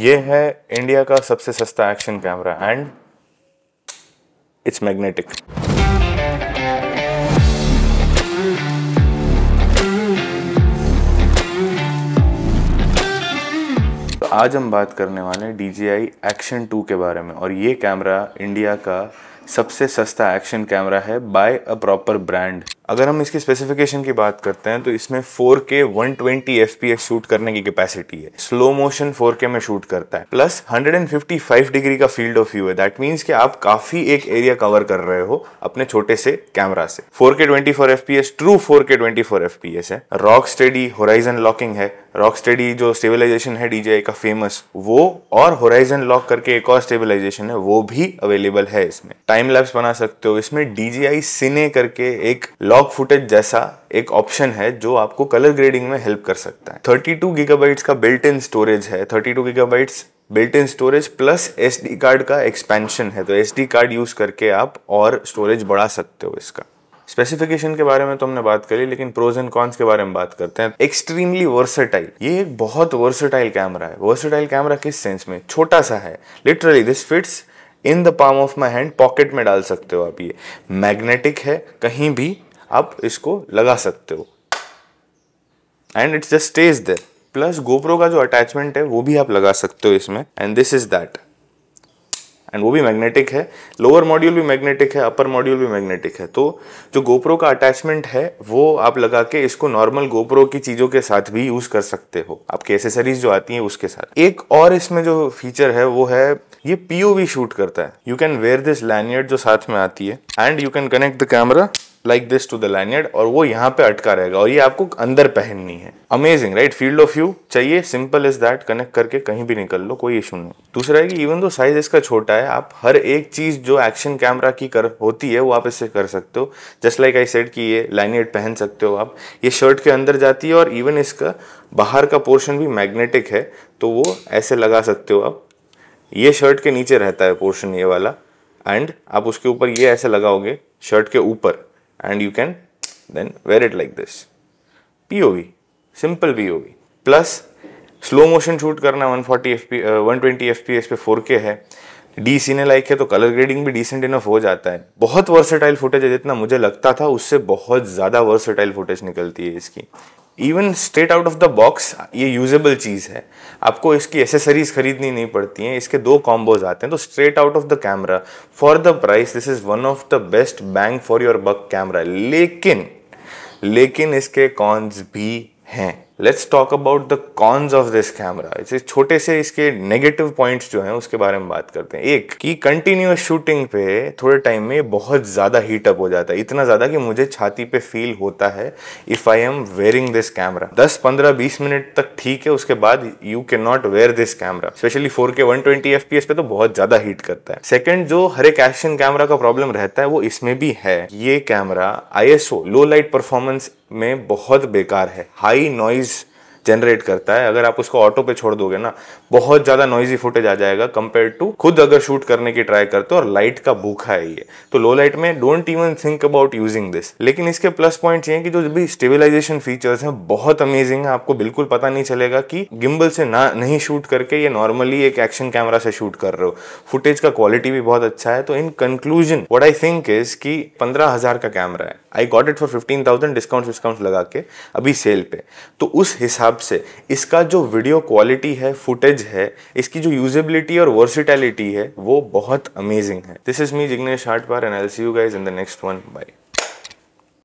ये है इंडिया का सबसे सस्ता action camera and it's magnetic तो आज हम बात करने वाले हैं DJI एक्शन 2 के बारे में और ये कैमरा इंडिया का सबसे सस्ता एक्शन कैमरा है बाय अ प्रॉपर ब्रांड अगर हम इसकी स्पेसिफिकेशन की बात करते हैं तो इसमें 4K 120 FPS शूट करने की कैपेसिटी है स्लो मोशन 4K में शूट करता है प्लस 155 डिग्री का फील्ड ऑफ व्यू है दैट मीन्स कि आप काफी एक एरिया कवर कर रहे हो अपने छोटे से कैमरा से 4K 24 FPS true 4K 24 FPS है रॉक स्टडी होराइजन लॉकिंग है रॉक स्टडी जो स्टेबलाइजेशन है डीजे का फेमस वो और होराइजन लॉक करके एक और स्टेबलाइजेशन है वो भी अवेलेबल है इसमें टाइम लैब्स बना सकते हो इसमें डीजे सिने करके एक लॉक फुटेज जैसा एक ऑप्शन है जो आपको कलर ग्रेडिंग में हेल्प कर सकता है 32 टू गीगाबाइट्स का बिल्ट इन स्टोरेज है 32 two gigabytes built in storage plus SD card का एक्सपेंशन है तो एस कार्ड यूज़ करके आप और स्टोरेज बढ़ा सकते हो इसका स्पेसिफिकेशन के बारे में तो हमने बात करी लेकिन प्रोज एंड कॉन्स के बारे में बात करते हैं एक्सट्रीमली वर्सेटाइल ये एक बहुत वर्सेटाइल कैमरा है वर्सेटाइल कैमरा किस सेंस में छोटा सा है literally this fits in the palm of my hand pocket में डाल सकते हो आप ये मैग्नेटिक है कहीं भी आप इसको लगा सकते हो and it's just stays there plus GoPro का जो अटैचमेंट है वो भी आप लगा सकते हो इसमें and this is that and वो भी मैग्नेटिक है लोअर मॉड्यूल भी मैग्नेटिक है अपर मॉड्यूल भी मैग्नेटिक है तो जो गोप्रो का अटैचमेंट है वो आप लगा के इसको नॉर्मल गोप्रो की चीज़ों के साथ भी यूज़ कर सकते हो आपके एसेसरीज जो आती है उसके साथ एक और इसमें जो फीचर है वो है ये पीओवी शूट करता है you can wear this lanyard जो साथ में आती है and you can connect the camera like this to the land और वो यहाँ पे अटका रहेगा और ये आपको अंदर पहननी है amazing right field of view चाहिए सिंपल इज दैट कनेक्ट करके कहीं भी निकल लो कोई इशू नहीं दूसरा है कि इवन दो साइज इसका छोटा है आप हर एक चीज जो एक्शन कैमरा की कर होती है वो आप इससे कर सकते हो जस्ट लाइक आई सेड कि ये लैंड पहन सकते हो आप ये शर्ट के अंदर जाती है और इवन इसका बाहर का पोर्शन भी मैग्नेटिक है तो वो ऐसे लगा सकते हो आप ये शर्ट के नीचे रहता है पोर्शन ये वाला एंड आप उसके ऊपर ये ऐसे लगाओगे शर्ट के ऊपर and you can then wear it like this. POV, simple POV. Plus slow motion shoot करना 140 F P one twenty F P S पे फोर के है डी ने लाइक है तो कलर ग्रेडिंग भी डिसेंट इनफ हो जाता है बहुत वर्सेटाइल फुटेज है जितना मुझे लगता था उससे बहुत ज़्यादा वर्सेटाइल फुटेज निकलती है इसकी even straight out of the box ये यूजेबल चीज़ है आपको इसकी एसेसरीज खरीदनी नहीं पड़ती हैं इसके दो कॉम्बोज आते हैं तो straight out of the camera for the price this is one of the best bang for your buck camera लेकिन लेकिन इसके कॉन्स भी हैं let's talk about the cons of this camera इसे छोटे से इसके नेगेटिव पॉइंट्स जो हैं उसके बारे में बात करते हैं एक कि कंटिन्यूस शूटिंग पे थोड़े टाइम में बहुत ज़्यादा हीट अप हो जाता है इतना ज़्यादा कि मुझे छाती पे फील होता है if I am wearing this camera 10 15 20 minute तक ठीक है उसके बाद you can not wear this camera specially four K one twenty पे तो बहुत ज़्यादा हीट करता है सेकेंड जो हर एक एक्शन कैमरा का प्रॉब्लम रहता है वो इसमें भी है ये कैमरा आई लो लाइट परफॉर्मेंस में बहुत बेकार है हाई नॉइज जनरेट करता है अगर आप उसको ऑटो पे छोड़ दोगे ना बहुत ज़्यादा नॉइजी फुटेज आ जाएगा कंपेयर टू खुद अगर शूट करने की ट्राई करते हो और लाइट का भूखा है ये तो लो लाइट में don't even think about using this लेकिन इसके प्लस पॉइंट ये कि जो भी स्टेबिलाईजेशन फीचर्स हैं बहुत अमेजिंग है आपको बिल्कुल पता नहीं चलेगा कि गिम्बल से ना नहीं शूट करके ये नॉर्मली एक एक्शन कैमरा से शूट कर रहे हो फुटेज का क्वालिटी भी बहुत अच्छा है तो in conclusion what I think is कि पंद्रह हजार का कैमरा है I got it for fifteen thousand discount विस्काउंट लगा के अभी सेल पे तो उस हिसाब से इसका जो वीडियो क्वालिटी है फुटेज है इसकी जो यूजेबिलिटी और वर्सिटैलिटी है वो बहुत अमेजिंग है दिस इज मी जिग्नेश हार्ट पार and I'll see you guys in the next one by